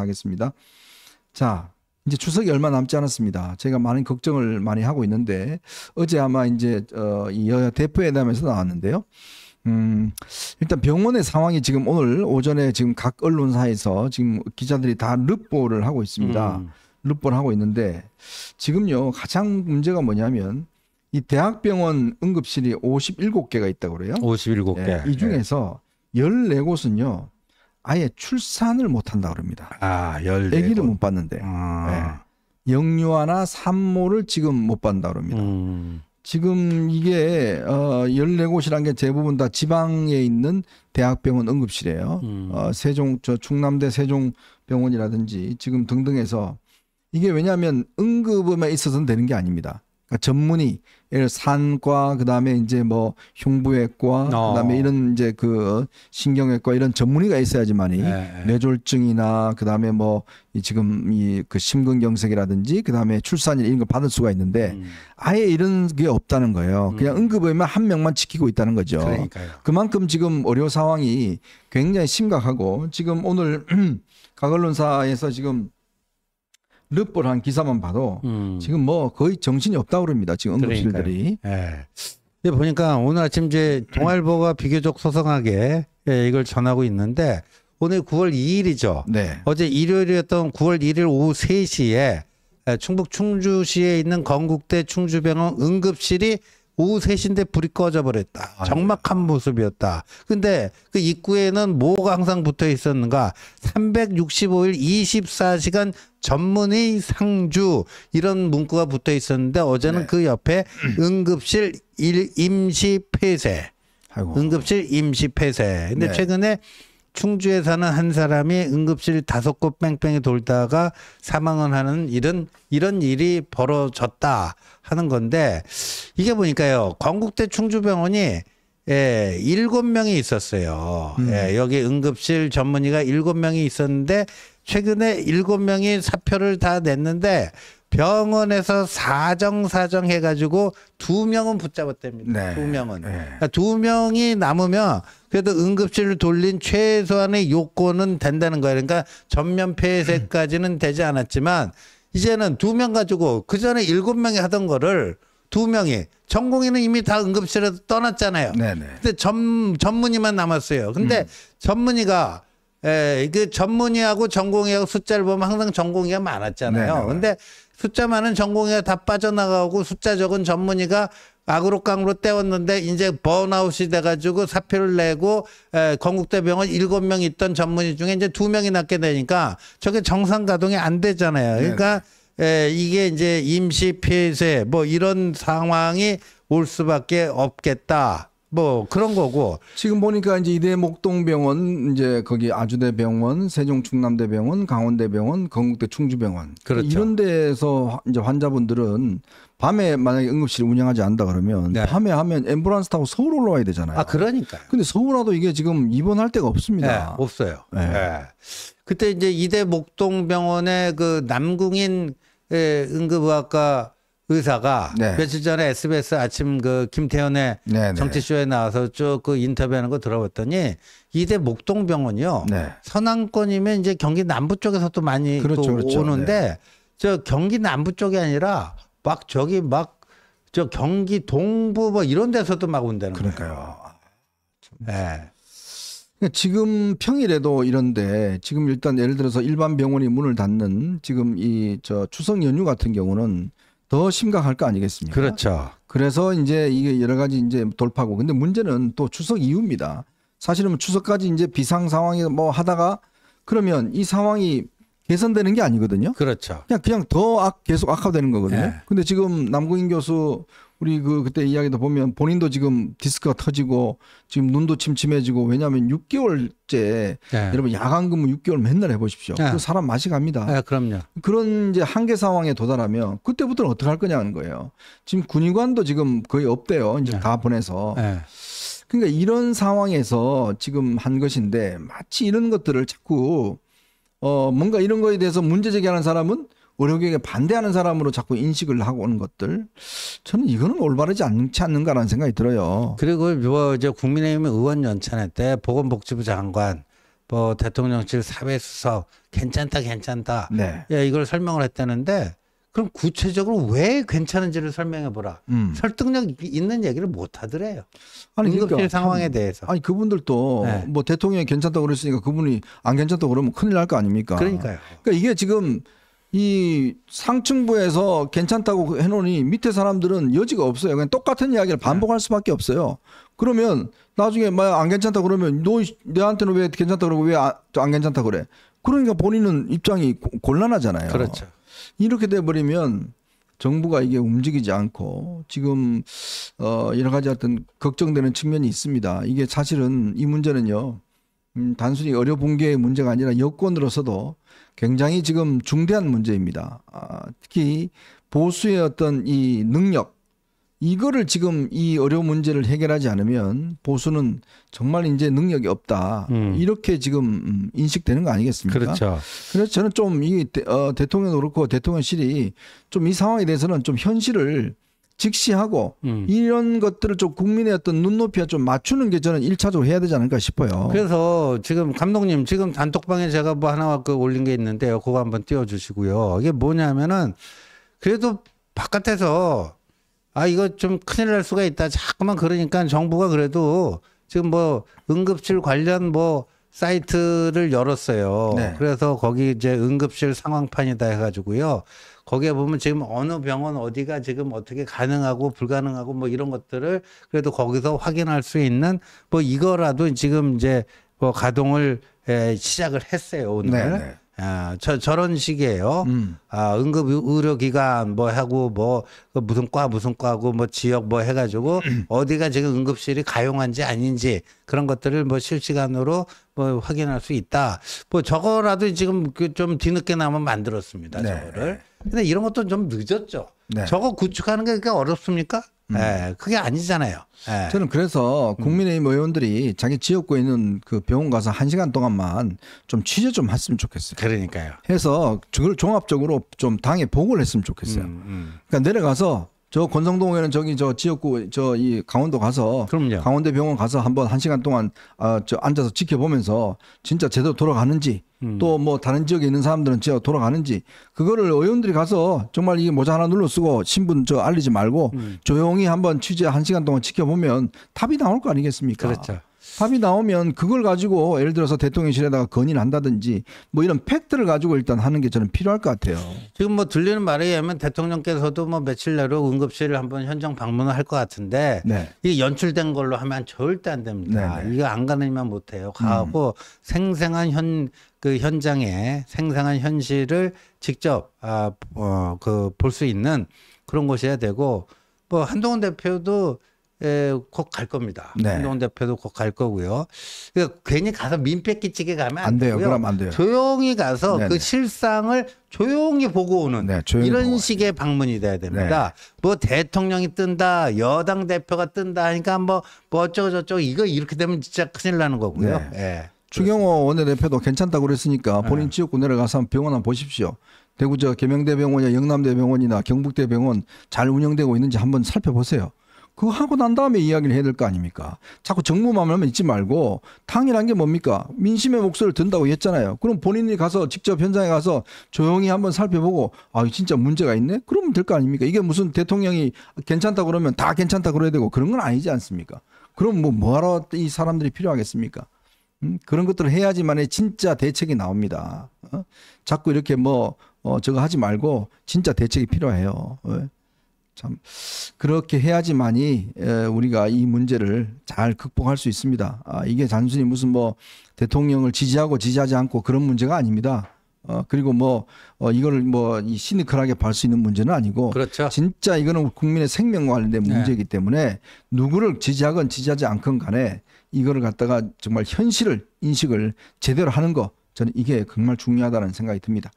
하겠습니다. 자, 이제 추석이 얼마 남지 않았습니다. 제가 많은 걱정을 많이 하고 있는데 어제 아마 이제 어, 여야 대표회담에서 나왔는데요. 음, 일단 병원의 상황이 지금 오늘 오전에 지금 각 언론사에서 지금 기자들이 다 르보를 하고 있습니다. 음. 르보를 하고 있는데 지금요 가장 문제가 뭐냐면 이 대학병원 응급실이 57개가 있다고 그래요. 57개. 네, 예, 이 중에서 네. 14곳은요 아예 출산을 못 한다 그럽니다. 아, 열 아기를 못 봤는데. 아. 네. 영유아나 산모를 지금 못 봤다 그럽니다. 음. 지금 이게 어 14곳이란 게 대부분 다 지방에 있는 대학병원 응급실이에요. 음. 어 세종 저 충남대 세종병원이라든지 지금 등등해서 이게 왜냐하면 응급에 있어서는 되는 게 아닙니다. 그러니까 전문의 산과 그다음에 이제 뭐 흉부외과 어. 그다음에 이런 이제 그 신경외과 이런 전문의가 있어야지만이 네. 뇌졸중이나 그다음에 뭐이 지금 이 그 심근경색이라든지 그다음에 출산일 이런 걸 받을 수가 있는데 음. 아예 이런 게 없다는 거예요. 음. 그냥 응급의만 한 명만 지키고 있다는 거죠. 그러니까요. 그만큼 지금 의료 상황이 굉장히 심각하고 지금 오늘 가걸론사에서 지금 르뽀를 한 기사만 봐도 음. 지금 뭐 거의 정신이 없다고 그럽니다. 지금 응급실들이. 예. 보니까 오늘 아침 이제 동아일보가 음. 비교적 소상하게 예, 이걸 전하고 있는데 오늘 9월 2일이죠. 네. 어제 일요일이었던 9월 1일 오후 3시에 예, 충북 충주시에 있는 건국대 충주병원 응급실이 오후 3시인데 불이 꺼져버렸다. 아 적막한 모습이었다. 근데 그 입구에는 뭐가 항상 붙어 있었는가? 365일 24시간 전문의 상주 이런 문구가 붙어 있었는데 어제는 네. 그 옆에 응급실 일, 임시 폐쇄. 아이고. 응급실 임시 폐쇄. 근데 네. 최근에 충주에 사는 한 사람이 응급실 다섯 곳 뺑뺑이 돌다가 사망을 하는 이런 이런 일이 벌어졌다 하는 건데 이게 보니까요 건국대 충주병원이 예, 일곱 명이 있었어요. 음. 예, 여기 응급실 전문의가 일곱 명이 있었는데 최근에 일곱 명이 사표를 다 냈는데 병원에서 사정사정 해가지고 두 명은 붙잡았답니다. 네. 두 명은. 네. 그러니까 두 명이 남으면 그래도 응급실을 돌린 최소한의 요건은 된다는 거예요. 그러니까 전면 폐쇄까지는 되지 않았지만 이제는 두 명 가지고 그 전에 일곱 명이 하던 거를 두 명이 전공의는 이미 다 응급실에서 떠났잖아요. 네네. 네. 근데 전 전문의만 남았어요. 근데 음. 전문의가 예, 그 전문의하고 전공의하고 숫자를 보면 항상 전공의가 많았잖아요. 네, 네, 네. 근데 숫자 많은 전공의가 다 빠져나가고 숫자 적은 전문의가 아그로깡으로 때웠는데 이제 번아웃이 돼가지고 사표를 내고 에, 예, 건국대병원 일곱 명 있던 전문의 중에 이제 두 명이 낫게 되니까 저게 정상 가동이 안 되잖아요. 네, 그러니까 에, 예, 이게 이제 임시 폐쇄 뭐 이런 상황이 올 수밖에 없겠다. 뭐 그런 거고 지금 보니까 이제 이대 목동병원 이제 거기 아주대병원, 세종충남대병원, 강원대병원, 건국대 충주병원 그렇죠. 이런 데에서 이제 환자분들은 밤에 만약에 응급실 운영하지 않다 그러면 네. 밤에 하면 앰뷸런스 타고 서울 올라와야 되잖아요. 아 그러니까. 근데 서울 와도 이게 지금 입원할 데가 없습니다. 네, 없어요. 네. 네. 그때 이제 이대 목동병원의 그 남궁인 예, 응급의학과 의사가 네. 며칠 전에 SBS 아침 그 김태현의 네, 네. 정치쇼에 나와서 쭉 그 인터뷰하는 거 들어봤더니 이대 목동병원이요. 서남권이면 네. 이제 경기 남부 쪽에서 또 많이 그렇죠, 또 그렇죠. 그렇죠. 네. 오는데 저 경기 남부 쪽이 아니라 막 저기 막 저 경기 동부 뭐 이런 데서도 막 온다는 그러니까요. 거예요. 네. 그러니까 지금 평일에도 이런데 지금 일단 예를 들어서 일반 병원이 문을 닫는 지금 이 저 추석 연휴 같은 경우는 더 심각할 거 아니겠습니까? 그렇죠. 그래서 이제 이게 여러 가지 이제 돌파고 근데 문제는 또 추석 이후입니다. 사실은 추석까지 이제 비상 상황이 뭐 하다가 그러면 이 상황이 개선되는 게 아니거든요. 그렇죠. 그냥 그냥 더 악, 계속 악화되는 거거든요. 네. 근데 지금 남궁인 교수 우리 그 그때 이야기도 보면 본인도 지금 디스크가 터지고 지금 눈도 침침해지고 왜냐하면 6개월째 네. 예. 여러분 야간 근무 6개월 맨날 해보십시오. 네. 그 사람 맛이 갑니다. 네, 그럼요. 그런 이제 한계 상황에 도달하면 그때부터는 어떻게 할 거냐는 거예요. 지금 군의관도 지금 거의 없대요. 이제 다 보내서. 그러니까 이런 상황에서 지금 한 것인데 마치 이런 것들을 자꾸 어 뭔가 이런 거에 대해서 문제 제기하는 사람은 의료계에 반대하는 사람으로 자꾸 인식을 하고 오는 것들 저는 이거는 올바르지 않지 않는가라는 생각이 들어요. 그리고 뭐 이제 국민의힘 의원 연찬회 때 보건복지부 장관 뭐 대통령실 사회수석 괜찮다 괜찮다 네. 예, 이걸 설명을 했다는데 그럼 구체적으로 왜 괜찮은지를 설명해 보라. 음. 설득력 있는 얘기를 못 하더래요. 아니 그러니까 응급실 그러니까, 상황에 대해서. 아니 그분들도 네. 뭐 대통령이 괜찮다고 그랬으니까 그분이 안 괜찮다고 그러면 큰일 날 거 아닙니까? 그러니까요. 그러니까 이게 지금 이 상층부에서 괜찮다고 해놓으니 밑에 사람들은 여지가 없어요. 그냥 똑같은 이야기를 네. 반복할 수밖에 없어요. 그러면 나중에 막안 괜찮다 그러면 너 내한테는 왜 괜찮다 그러고 왜안 아, 괜찮다 그래? 그러니까 본인은 입장이 곤란하잖아요. 그렇죠. 이렇게 돼 버리면 정부가 이게 움직이지 않고 지금 어 여러 가지 어떤 걱정되는 측면이 있습니다. 이게 사실은 이 문제는요. 음, 단순히 의료붕괴의 문제가 아니라 여권으로서도 굉장히 지금 중대한 문제입니다. 아, 특히 보수의 어떤 이 능력 이거를 지금 이 의료 문제를 해결하지 않으면 보수는 정말 이제 능력이 없다 음. 이렇게 지금 음, 인식되는 거 아니겠습니까? 그렇죠. 그래서 저는 좀이 어, 대통령 도 그렇고 대통령실이 좀 이 상황에 대해서는 좀 현실을 직시하고 음. 이런 것들을 좀 국민의 어떤 눈높이에 좀 맞추는 게 저는 일차적으로 해야 되지 않을까 싶어요. 그래서 지금 감독님 지금 단톡방에 제가 뭐 하나 그 올린 게 있는데요. 그거 한번 띄워 주시고요. 이게 뭐냐면은 그래도 바깥에서 아 이거 좀 큰일 날 수가 있다. 자꾸만 그러니까 정부가 그래도 지금 뭐 응급실 관련 뭐 사이트를 열었어요. 네. 그래서 거기 이제 응급실 상황판이다 해가지고요. 거기에 보면 지금 어느 병원 어디가 지금 어떻게 가능하고 불가능하고 뭐 이런 것들을 그래도 거기서 확인할 수 있는 뭐 이거라도 지금 이제 뭐 가동을 에, 예, 시작을 했어요 오늘. 네, 네. 아, 저, 저런 식이에요. 음. 아, 응급 의료기관 뭐 하고 뭐 그 무슨 과 무슨 과고 뭐 지역 뭐 해가지고 어디가 지금 응급실이 가용한지 아닌지 그런 것들을 뭐 실시간으로 뭐 확인할 수 있다. 뭐 저거라도 지금 그 좀 뒤늦게 나면 만들었습니다. 네. 저거를. 근데 이런 것도 좀 늦었죠. 네. 저거 구축하는 게 그렇게 그러니까 어렵습니까? 음. 예, 그게 아니잖아요. 예. 저는 그래서 음. 국민의힘 의원들이 자기 지역구에 있는 그 병원 가서 한 시간 동안만 좀 취재 좀 했으면 좋겠어요. 그러니까요. 해서 그걸 종합적으로 좀 당에 보고를 했으면 좋겠어요. 음, 음. 그러니까 내려가서 저 권성동 의원은 저기 저 지역구 저 이 강원도 가서 그럼요. 강원대 병원 가서 한번 한 시간 동안 아저 앉아서 지켜보면서 진짜 제대로 돌아가는지 음. 또뭐 다른 지역에 있는 사람들은 진짜 돌아가는지 그거를 의원들이 가서 정말 이게 모자 하나 눌러 쓰고 신분 저 알리지 말고 음. 조용히 한번 취재 한 시간 동안 지켜보면 답이 나올 거 아니겠습니까? 그렇죠. 합이 나오면 그걸 가지고 예를 들어서 대통령실에다가 건의를 한다든지 뭐 이런 팩트를 가지고 일단 하는 게 저는 필요할 것 같아요. 지금 뭐 들리는 말에 의하면 대통령께서도 뭐 며칠 내로 응급실을 한번 현장 방문을 할 것 같은데 네. 이게 연출된 걸로 하면 절대 안 됩니다. 네네. 네. 이거 안 가느니만 못해요. 가고 음. 생생한 현 그 현장에 생생한 현실을 직접 아그볼수 어, 그 있는 그런 곳이어야 되고 뭐 한동훈 대표도 예, 곧갈 겁니다. 네. 한동훈 대표도 곧 갈 거고요. 그러니까 괜히 가서 민폐 끼치게 가면 안, 안 돼요. 그럼 안 돼요. 조용히 가서 그 네네. 그 실상을 조용히 보고 오는 네, 조용히 이런 보고 식의 방문이 돼야 됩니다. 네. 뭐 대통령이 뜬다, 여당 대표가 뜬다 하니까 뭐뭐 뭐 어쩌고 저쩌고 이거 이렇게 되면 진짜 큰일 나는 거고요. 네. 네. 추경호 원내대표도 괜찮다고 그랬으니까 본인 네. 지역구 내려가서 한 병원 한번 보십시오. 대구 저 계명대병원이나 영남대병원이나 경북대병원 잘 운영되고 있는지 한번 살펴보세요. 그거 하고 난 다음에 이야기를 해야 될 거 아닙니까? 자꾸 정무만하면 잊지 말고 당연한게 뭡니까? 민심의 목소리를 든다고 했잖아요. 그럼 본인이 가서 직접 현장에 가서 조용히 한번 살펴보고 아 진짜 문제가 있네? 그러면 될 거 아닙니까? 이게 무슨 대통령이 괜찮다 그러면 다 괜찮다 그래야 되고 그런 건 아니지 않습니까? 그럼 뭐 뭐하러 이 사람들이 필요하겠습니까? 음? 그런 것들을 해야지만의 진짜 대책이 나옵니다. 어? 자꾸 이렇게 뭐 어, 저거 하지 말고 진짜 대책이 필요해요. 어? 참 그렇게 해야지만이 우리가 이 문제를 잘 극복할 수 있습니다. 아, 이게 단순히 무슨 뭐 대통령을 지지하고 지지하지 않고 그런 문제가 아닙니다. 어, 그리고 뭐, 어, 이거를 뭐, 시니컬하게 볼수 있는 문제는 아니고. 그렇죠. 진짜 이거는 국민의 생명 관련된 네. 문제이기 때문에 누구를 지지하건 지지하지 않건 간에 이거를 갖다가 정말 현실을, 인식을 제대로 하는 거 저는 이게 정말 중요하다는 생각이 듭니다.